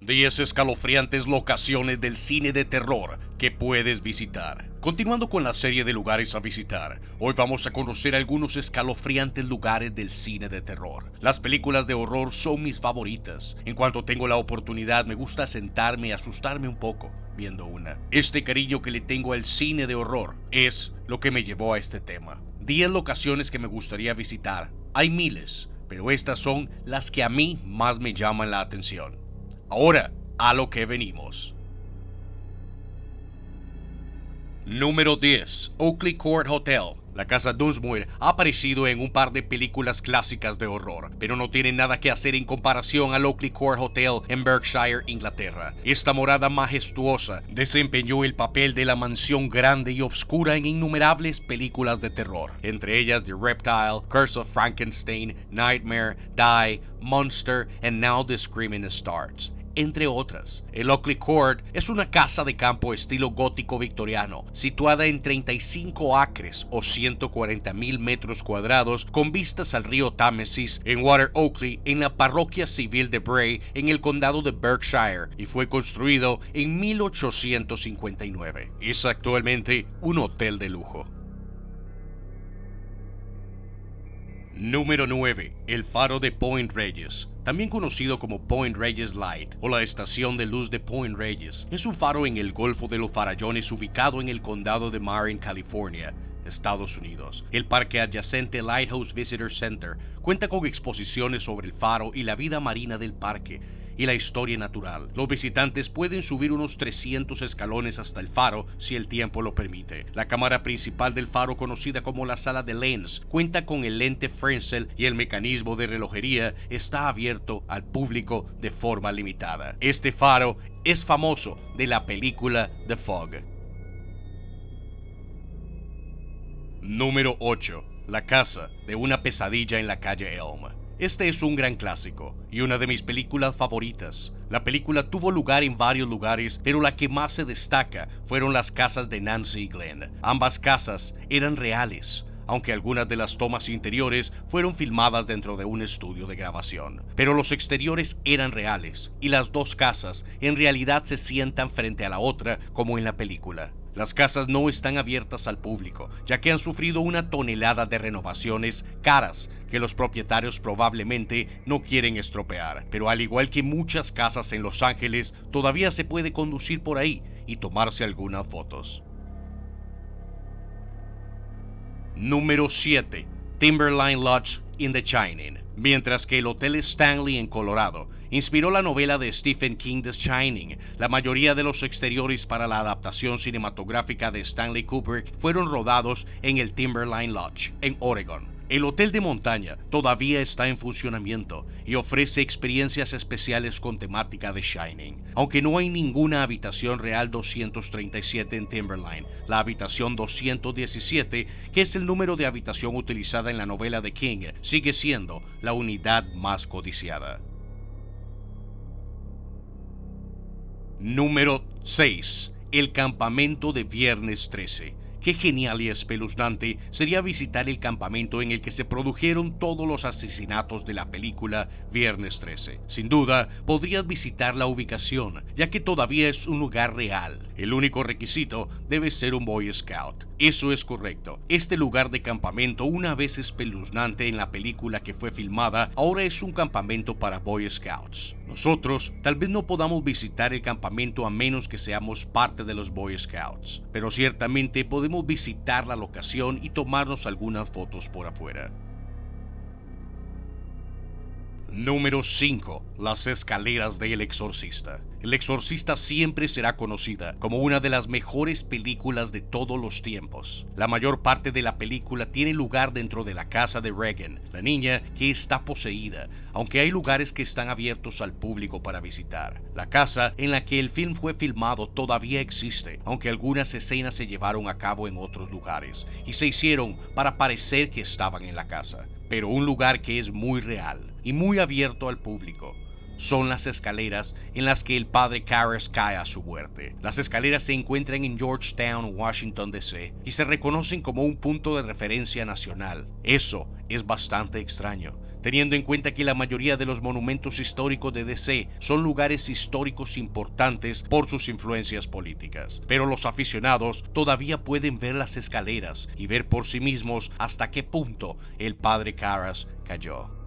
10 escalofriantes locaciones del cine de terror que puedes visitar. Continuando con la serie de lugares a visitar, hoy vamos a conocer algunos escalofriantes lugares del cine de terror. Las películas de horror son mis favoritas. En cuanto tengo la oportunidad, me gusta sentarme y asustarme un poco viendo una. Este cariño que le tengo al cine de horror es lo que me llevó a este tema. 10 locaciones que me gustaría visitar. Hay miles, pero estas son las que a mí más me llaman la atención. Ahora, a lo que venimos. Número 10. Oakley Court Hotel. La casa Dunsmuir ha aparecido en un par de películas clásicas de horror, pero no tiene nada que hacer en comparación al Oakley Court Hotel en Berkshire, Inglaterra. Esta morada majestuosa desempeñó el papel de la mansión grande y obscura en innumerables películas de terror, entre ellas The Reptile, Curse of Frankenstein, Nightmare, Die, Monster, and now The Screaming Starts entre otras. El Oakley Court es una casa de campo estilo gótico victoriano, situada en 35 acres o 140 mil metros cuadrados con vistas al río Támesis en Water Oakley en la parroquia civil de Bray en el condado de Berkshire y fue construido en 1859. Es actualmente un hotel de lujo. Número 9. El faro de Point Reyes también conocido como Point Reyes Light o la Estación de Luz de Point Reyes. Es un faro en el Golfo de los Farallones ubicado en el condado de Marin, California, Estados Unidos. El parque adyacente Lighthouse Visitor Center cuenta con exposiciones sobre el faro y la vida marina del parque y la historia natural. Los visitantes pueden subir unos 300 escalones hasta el faro si el tiempo lo permite. La cámara principal del faro, conocida como la sala de lens, cuenta con el lente Frenzel y el mecanismo de relojería está abierto al público de forma limitada. Este faro es famoso de la película The Fog. Número 8. La casa de una pesadilla en la calle Elm. Este es un gran clásico y una de mis películas favoritas. La película tuvo lugar en varios lugares, pero la que más se destaca fueron las casas de Nancy y Glenn. Ambas casas eran reales, aunque algunas de las tomas interiores fueron filmadas dentro de un estudio de grabación. Pero los exteriores eran reales y las dos casas en realidad se sientan frente a la otra como en la película. Las casas no están abiertas al público, ya que han sufrido una tonelada de renovaciones caras que los propietarios probablemente no quieren estropear. Pero al igual que muchas casas en Los Ángeles, todavía se puede conducir por ahí y tomarse algunas fotos. Número 7. Timberline Lodge in the Chining. Mientras que el Hotel Stanley en Colorado inspiró la novela de Stephen King The Shining. La mayoría de los exteriores para la adaptación cinematográfica de Stanley Kubrick fueron rodados en el Timberline Lodge, en Oregon. El hotel de montaña todavía está en funcionamiento y ofrece experiencias especiales con temática de Shining. Aunque no hay ninguna habitación real 237 en Timberline, la habitación 217, que es el número de habitación utilizada en la novela de King, sigue siendo la unidad más codiciada. Número 6. El campamento de viernes 13. Qué genial y espeluznante sería visitar el campamento en el que se produjeron todos los asesinatos de la película Viernes 13. Sin duda, podrías visitar la ubicación, ya que todavía es un lugar real. El único requisito debe ser un Boy Scout. Eso es correcto. Este lugar de campamento, una vez espeluznante en la película que fue filmada, ahora es un campamento para Boy Scouts. Nosotros tal vez no podamos visitar el campamento a menos que seamos parte de los Boy Scouts, pero ciertamente podemos visitar la locación y tomarnos algunas fotos por afuera. Número 5. Las escaleras del exorcista. El exorcista siempre será conocida como una de las mejores películas de todos los tiempos. La mayor parte de la película tiene lugar dentro de la casa de Regan, la niña que está poseída, aunque hay lugares que están abiertos al público para visitar. La casa en la que el film fue filmado todavía existe, aunque algunas escenas se llevaron a cabo en otros lugares y se hicieron para parecer que estaban en la casa, pero un lugar que es muy real y muy abierto al público. Son las escaleras en las que el padre Karras cae a su muerte. Las escaleras se encuentran en Georgetown, Washington, D.C. y se reconocen como un punto de referencia nacional. Eso es bastante extraño teniendo en cuenta que la mayoría de los monumentos históricos de DC son lugares históricos importantes por sus influencias políticas. Pero los aficionados todavía pueden ver las escaleras y ver por sí mismos hasta qué punto el padre Caras cayó.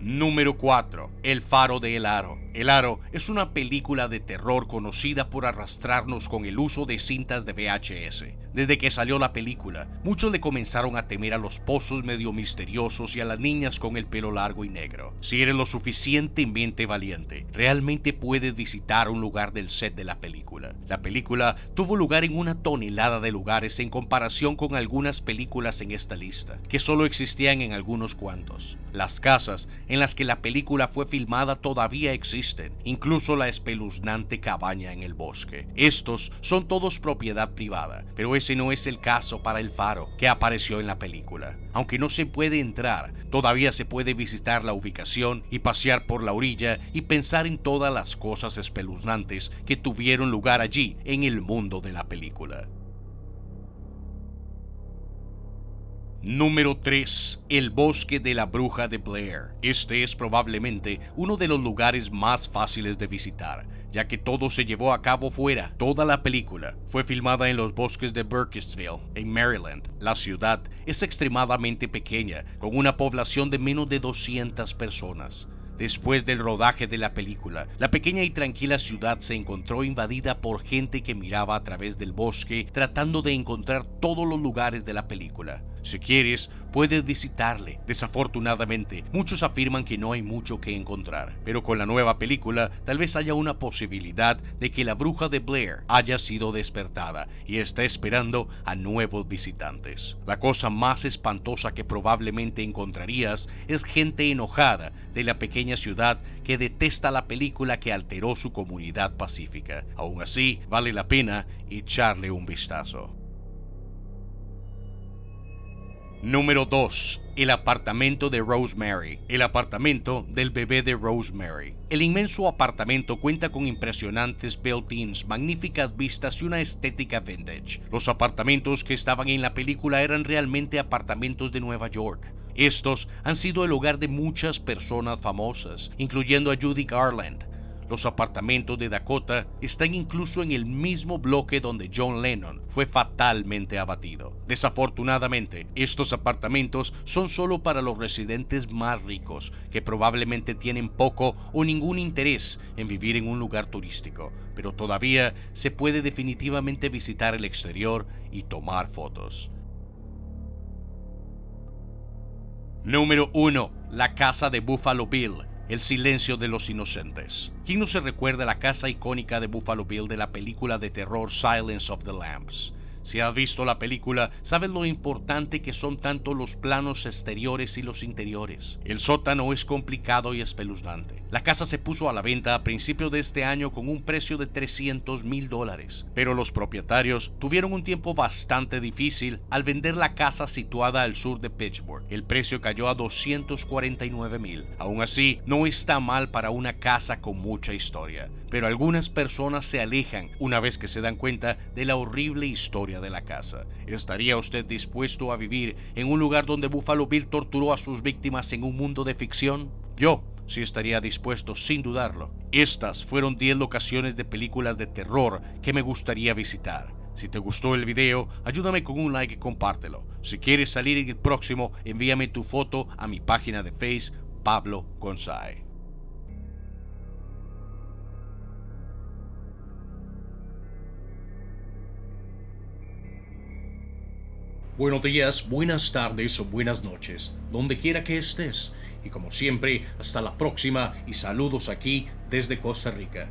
Número 4. El faro de El Aro. El Aro es una película de terror conocida por arrastrarnos con el uso de cintas de VHS. Desde que salió la película, muchos le comenzaron a temer a los pozos medio misteriosos y a las niñas con el pelo largo y negro. Si eres lo suficientemente valiente, realmente puedes visitar un lugar del set de la película. La película tuvo lugar en una tonelada de lugares en comparación con algunas películas en esta lista, que solo existían en algunos cuantos. Las casas en las que la película fue filmada todavía existen, incluso la espeluznante cabaña en el bosque. Estos son todos propiedad privada, pero ese no es el caso para el faro que apareció en la película. Aunque no se puede entrar, todavía se puede visitar la ubicación y pasear por la orilla y pensar en todas las cosas espeluznantes que tuvieron lugar allí en el mundo de la película. Número 3. El bosque de la bruja de Blair. Este es probablemente uno de los lugares más fáciles de visitar, ya que todo se llevó a cabo fuera. Toda la película fue filmada en los bosques de Burkittsville, en Maryland. La ciudad es extremadamente pequeña, con una población de menos de 200 personas. Después del rodaje de la película, la pequeña y tranquila ciudad se encontró invadida por gente que miraba a través del bosque tratando de encontrar todos los lugares de la película. Si quieres, puedes visitarle. Desafortunadamente, muchos afirman que no hay mucho que encontrar, pero con la nueva película tal vez haya una posibilidad de que la bruja de Blair haya sido despertada y está esperando a nuevos visitantes. La cosa más espantosa que probablemente encontrarías es gente enojada de la pequeña ciudad que detesta la película que alteró su comunidad pacífica. Aún así, vale la pena echarle un vistazo. Número 2. El apartamento de Rosemary. El apartamento del bebé de Rosemary. El inmenso apartamento cuenta con impresionantes built-ins, magníficas vistas y una estética vintage. Los apartamentos que estaban en la película eran realmente apartamentos de Nueva York. Estos han sido el hogar de muchas personas famosas, incluyendo a Judy Garland, los apartamentos de Dakota están incluso en el mismo bloque donde John Lennon fue fatalmente abatido. Desafortunadamente, estos apartamentos son solo para los residentes más ricos, que probablemente tienen poco o ningún interés en vivir en un lugar turístico, pero todavía se puede definitivamente visitar el exterior y tomar fotos. Número 1. La casa de Buffalo Bill el silencio de los inocentes. ¿Quién no se recuerda la casa icónica de Buffalo Bill de la película de terror Silence of the Lambs? Si has visto la película, sabes lo importante que son tanto los planos exteriores y los interiores. El sótano es complicado y espeluznante. La casa se puso a la venta a principios de este año con un precio de 300 mil dólares, pero los propietarios tuvieron un tiempo bastante difícil al vender la casa situada al sur de Pittsburgh. El precio cayó a 249 mil. Aún así, no está mal para una casa con mucha historia, pero algunas personas se alejan una vez que se dan cuenta de la horrible historia de la casa. ¿Estaría usted dispuesto a vivir en un lugar donde Buffalo Bill torturó a sus víctimas en un mundo de ficción? Yo si estaría dispuesto sin dudarlo. Estas fueron 10 locaciones de películas de terror que me gustaría visitar. Si te gustó el video, ayúdame con un like y compártelo. Si quieres salir en el próximo, envíame tu foto a mi página de Face, Pablo González. Buenos días, buenas tardes o buenas noches, donde quiera que estés. Y como siempre, hasta la próxima y saludos aquí desde Costa Rica.